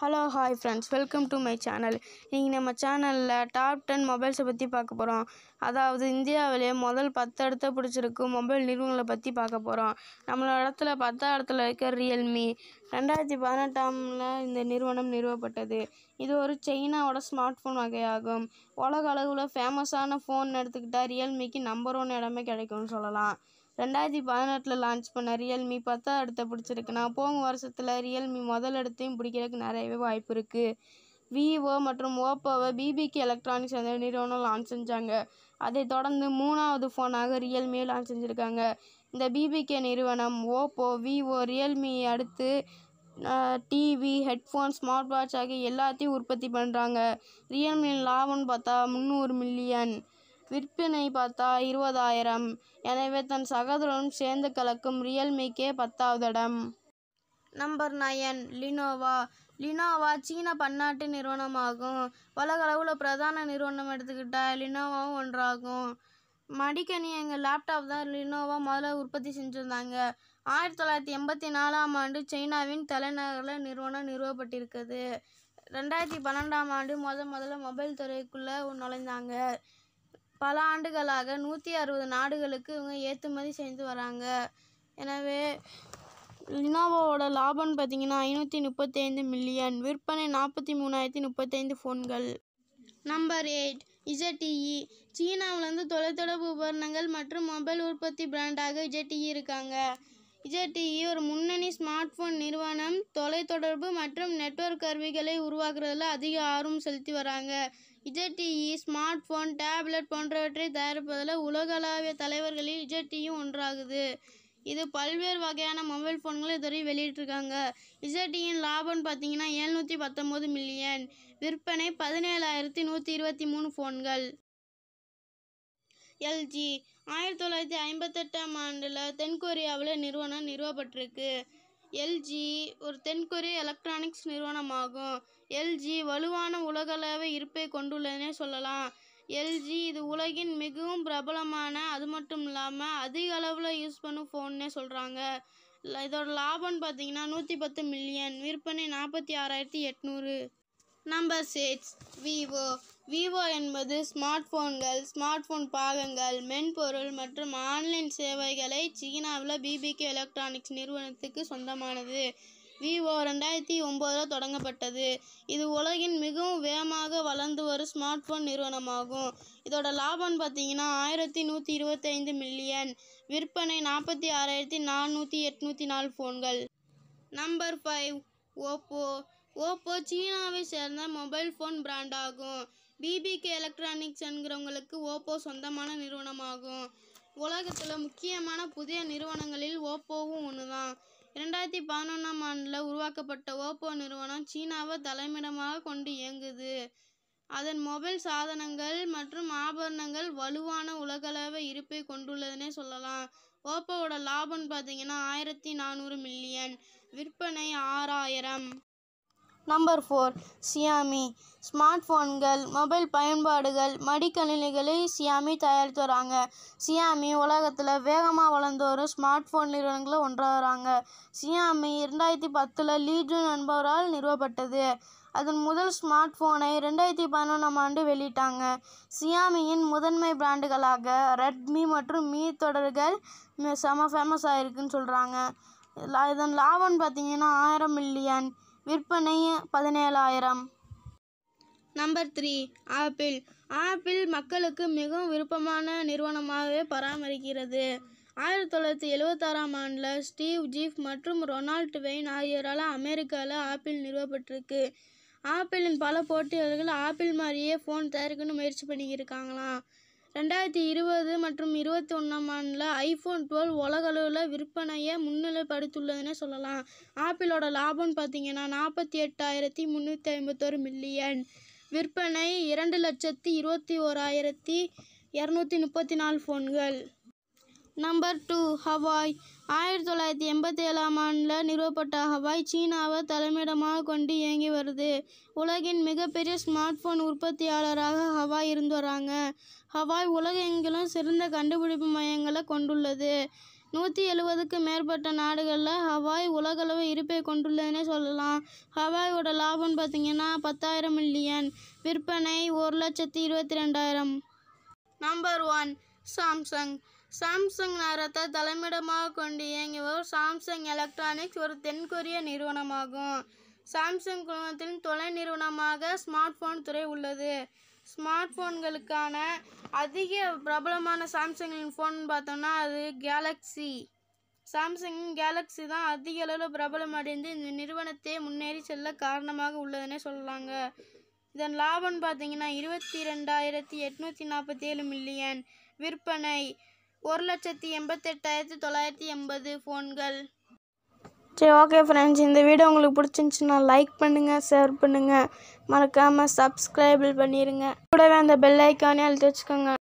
Hello hi friends welcome to my channel இன்றைக்கி நம்ம சேனலில் டாப் டென் மொபைல்ஸை பற்றி பார்க்க போகிறோம் அதாவது இந்தியாவிலே முதல் பத்து இடத்த பிடிச்சிருக்கும் மொபைல் நிறுவனங்களை பற்றி பார்க்க போகிறோம் நம்மளோட இடத்துல பத்தாம் இடத்துல இருக்க ரியல்மி ரெண்டாயிரத்தி பதினெட்டாமில் இந்த நிறுவனம் நிறுவப்பட்டது இது ஒரு சைனாவோட ஸ்மார்ட் ஃபோன் வகையாகும் உலக அளவில் ஃபேமஸான ஃபோன் எடுத்துக்கிட்டால் ரியல்மிக்கு நம்பர் ஒன் இடமே கிடைக்கும்னு சொல்லலாம் ரெண்டாயிரத்தி பதினெட்டில் லான்ச் பண்ண ரியல்மி பத்தாவது இடத்த நான் போன வருஷத்தில் ரியல்மி முதல் இடத்தையும் பிடிக்கிறதுக்கு நிறையவே வாய்ப்பு இருக்குது விவோ மற்றும் ஓப்போவை பிபிகே எலக்ட்ரானிக்ஸ் என்ற நிறுவனம் லான்ச் செஞ்சாங்க அதை தொடர்ந்து மூணாவது ஃபோனாக ரியல்மியை லான்ச் செஞ்சுருக்காங்க இந்த பிபிகே நிறுவனம் ஓப்போ விவோ ரியல்மி அடுத்து டிவி ஹெட்ஃபோன் ஸ்மார்ட் வாட்ச் ஆகிய எல்லாத்தையும் உற்பத்தி பண்ணுறாங்க ரியல்மியின் லாபம்னு பார்த்தா முந்நூறு மில்லியன் விற்பனை பார்த்தா இருபதாயிரம் எனவே தன் சகோதரனும் சேர்ந்து கலக்கும் ரியல்மிக்கே பத்தாவது இடம் நம்பர் நயன் லினோவா லினோவா சீன பன்னாட்டு நிறுவனமாகும் உலகளவில் பிரதான நிறுவனம் எடுத்துக்கிட்டால் லினோவாவும் ஒன்றாகும் மடிக்கணி எங்கள் லேப்டாப் தான் லினோவா முதல்ல உற்பத்தி செஞ்சுருந்தாங்க ஆயிரத்தி தொள்ளாயிரத்தி எண்பத்தி நாலாம் ஆண்டு சைனாவின் தலைநகரில் நிறுவனம் நிறுவப்பட்டிருக்குது ரெண்டாயிரத்தி பன்னெண்டாம் ஆண்டு முத முதல்ல மொபைல் துறைக்குள்ளே நுழைந்தாங்க பல ஆண்டுகளாக நூற்றி அறுபது நாடுகளுக்கு இவங்க ஏற்றுமதி செஞ்சு வராங்க எனவே லினோவாவோட லாபம்னு பார்த்தீங்கன்னா ஐநூற்றி முப்பத்தைந்து மில்லியன் விற்பனை நாற்பத்தி மூணாயிரத்தி முப்பத்தைந்து ஃபோன்கள் நம்பர் எயிட் இஜட்டிஇ e. சீனாவிலேருந்து தொலைத்தொடர்பு உபகரணங்கள் மற்றும் மொபைல் உற்பத்தி பிராண்டாக இஜட்டிஇ e இருக்காங்க இஜட்டிஇ e ஒரு முன்னணி ஸ்மார்ட் ஃபோன் நிறுவனம் தொலைத்தொடர்பு மற்றும் நெட்வொர்க் கருவிகளை உருவாக்குறதுல அதிக ஆர்வம் செலுத்தி வராங்க இஜட்டிஇ ஸ்மார்ட் ஃபோன் டேப்லெட் போன்றவற்றை தயாரிப்பதில் உலகளாவிய தலைவர்களில் இஜட்டியும் ஒன்றாகுது இது பல்வேறு வகையான மொபைல் ஃபோன்களை இதுவரை வெளியிட்டிருக்காங்க இசட்டியின் லாபம்னு பார்த்தீங்கன்னா எழுநூற்றி பத்தொம்போது மில்லியன் விற்பனை பதினேழாயிரத்தி நூற்றி இருபத்தி மூணு ஃபோன்கள் எல்ஜி ஆயிரத்தி தொள்ளாயிரத்தி ஐம்பத்தெட்டாம் ஆண்டில் தென்கொரியாவில் நிறுவனம் நிறுவப்பட்டிருக்கு எல்ஜி ஒரு தென்கொரிய எலக்ட்ரானிக்ஸ் நிறுவனமாகும் எல்ஜி வலுவான உலகளவை இருப்பை கொண்டுள்ளதுனே சொல்லலாம் எல்ஜி இது உலகின் மிகவும் பிரபலமான அது மட்டும் இல்லாமல் அதிக அளவில் யூஸ் பண்ணும் ஃபோன்னே சொல்கிறாங்க இதோட லாபம்னு பார்த்தீங்கன்னா நூற்றி பத்து மில்லியன் விற்பனை நாற்பத்தி ஆறாயிரத்தி எட்நூறு நம்பர் சிக்ஸ் விவோ விவோ என்பது ஸ்மார்ட் ஃபோன்கள் ஸ்மார்ட் ஃபோன் பாகங்கள் மென்பொருள் மற்றும் ஆன்லைன் சேவைகளை சீனாவில் பிபிகே எலக்ட்ரானிக்ஸ் நிறுவனத்துக்கு சொந்தமானது விவோ ரெண்டாயிரத்தி ஒம்போதில் தொடங்கப்பட்டது இது உலகின் மிகவும் வேகமாக வளர்ந்து வரும் ஸ்மார்ட் ஃபோன் நிறுவனமாகும் இதோட லாபம் பார்த்தீங்கன்னா ஆயிரத்தி நூற்றி இருபத்தைந்து மில்லியன் விற்பனை நாற்பத்தி ஆறாயிரத்தி நானூற்றி எட்நூற்றி நாலு ஃபோன்கள் நம்பர் ஃபைவ் ஓப்போ ஓப்போ சீனாவை சேர்ந்த மொபைல் ஃபோன் பிராண்டாகும் பிபிகே எலக்ட்ரானிக்ஸ் என்கிறவங்களுக்கு ஓப்போ சொந்தமான நிறுவனமாகும் உலகத்தில் முக்கியமான புதிய நிறுவனங்களில் ஓப்போவும் ஒன்று தான் இரண்டாயிரத்தி பதினொன்றாம் ஆண்டில் உருவாக்கப்பட்ட ஓப்போ நிறுவனம் சீனாவை தலைமிடமாக கொண்டு இயங்குது அதன் மொபைல் சாதனங்கள் மற்றும் ஆபரணங்கள் வலுவான உலகளவை இருப்பை கொண்டுள்ளதுனே சொல்லலாம் ஓப்போவோட லாபம்னு பார்த்தீங்கன்னா ஆயிரத்தி நானூறு மில்லியன் விற்பனை ஆறாயிரம் நம்பர் ஃபோர் சியாமி ஸ்மார்ட் ஃபோன்கள் மொபைல் பயன்பாடுகள் மடிக்கணினிகளை சியாமி தயாரித்து வராங்க சியாமி உலகத்தில் வேகமாக வளர்ந்து வரும் ஸ்மார்ட் ஃபோன் நிறுவனங்களில் ஒன்றாக வராங்க சியாமி இரண்டாயிரத்தி பத்தில் லீஜூன் என்பவரால் நிறுவப்பட்டது அதன் முதல் ஸ்மார்ட் ஃபோனை ரெண்டாயிரத்தி பதினொன்றாம் ஆண்டு வெளியிட்டாங்க சியாமியின் முதன்மை பிராண்டுகளாக ரெட்மி மற்றும் மீ தொடர்கள் செம ஃபேமஸ் ஆகிருக்குன்னு சொல்கிறாங்க இதன் லாபம்னு பார்த்தீங்கன்னா ஆயிரம் மில்லியன் விற்பனை பதினேழாயிரம் நம்பர் த்ரீ ஆப்பிள் ஆப்பிள் மக்களுக்கு மிகவும் விருப்பமான நிறுவனமாகவே பராமரிக்கிறது ஆயிரத்தி தொள்ளாயிரத்தி எழுவத்தாறாம் ஆண்டில் ஸ்டீவ் ஜீஃப் மற்றும் ரொனால்ட் வெயின் ஆகியோரால் அமெரிக்காவில் ஆப்பிள் நிறுவப்பட்டிருக்கு ஆப்பிளின் பல போட்டியாளர்கள் ஆப்பிள் மாதிரியே ஃபோன் தயாரிக்கணும்னு முயற்சி பண்ணியிருக்காங்களாம் ரெண்டாயிரத்தி இருபது மற்றும் இருபத்தி ஒன்றாம் ஆண்டில் ஐஃபோன் டுவெல் உலகளவில் விற்பனையை முன்னிலைப்படுத்தியுள்ளதுன்னே சொல்லலாம் ஆப்பிளோட லாபம்னு பார்த்தீங்கன்னா நாற்பத்தி எட்டாயிரத்தி முந்நூற்றி ஐம்பத்தோரு மில்லியன் விற்பனை இரண்டு லட்சத்தி இருபத்தி ஓராயிரத்தி இரநூத்தி முப்பத்தி நாலு ஃபோன்கள் நம்பர் டூ ஹவாய் ஆயிரத்தி தொள்ளாயிரத்தி எண்பத்தி ஏழாம் ஆண்டில் நிறுவப்பட்ட ஹவாய் சீனாவை தலைமையிடமாக கொண்டு இயங்கி வருது உலகின் மிகப்பெரிய ஸ்மார்ட் ஃபோன் உற்பத்தியாளராக ஹவாய் இருந்து வராங்க ஹவாய் உலகெங்கிலும் சிறந்த கண்டுபிடிப்பு மையங்களை கொண்டுள்ளது நூற்றி எழுபதுக்கு மேற்பட்ட நாடுகளில் ஹவாய் உலகளவு இருப்பை கொண்டுள்ளதுனே சொல்லலாம் ஹவாயோட லாபம்னு பார்த்திங்கன்னா பத்தாயிரம் மில்லியன் விற்பனை ஒரு லட்சத்தி இருபத்தி ரெண்டாயிரம் நம்பர் ஒன் சாம்சங் சாம்சங் நகரத்தை தலைமையிடமாக கொண்டு இயங்கி சாம்சங் எலக்ட்ரானிக்ஸ் ஒரு தென்கொரிய நிறுவனமாகும் சாம்சங் குழுமத்தின் தொலை நிறுவனமாக ஸ்மார்ட் ஃபோன் துறை உள்ளது ஸ்மார்ட் ஃபோன்களுக்கான அதிக பிரபலமான சாம்சங்கின் ஃபோன் பார்த்தோம்னா அது கேலக்ஸி சாம்சங் கேலக்ஸி தான் அதிக அளவில் பிரபலம் அடைந்து இந்த நிறுவனத்தை முன்னேறி செல்ல காரணமாக உள்ளதுனே சொல்லலாங்க இதன் லாபம் பார்த்தீங்கன்னா இருபத்தி ரெண்டாயிரத்தி எட்நூற்றி நாற்பத்தி ஏழு மில்லியன் விற்பனை ஒரு லட்சத்தி எண்பத்தெட்டாயிரத்தி தொள்ளாயிரத்தி எண்பது ஃபோன்கள் சரி ஓகே ஃப்ரெண்ட்ஸ் இந்த வீடியோ உங்களுக்கு பிடிச்சிருந்துச்சுன்னா லைக் பண்ணுங்கள் ஷேர் பண்ணுங்கள் மறக்காமல் சப்ஸ்கிரைபிள் பண்ணிடுங்க கூடவே அந்த பெல் ஐக்கானே அழுத்தி வச்சுக்கோங்க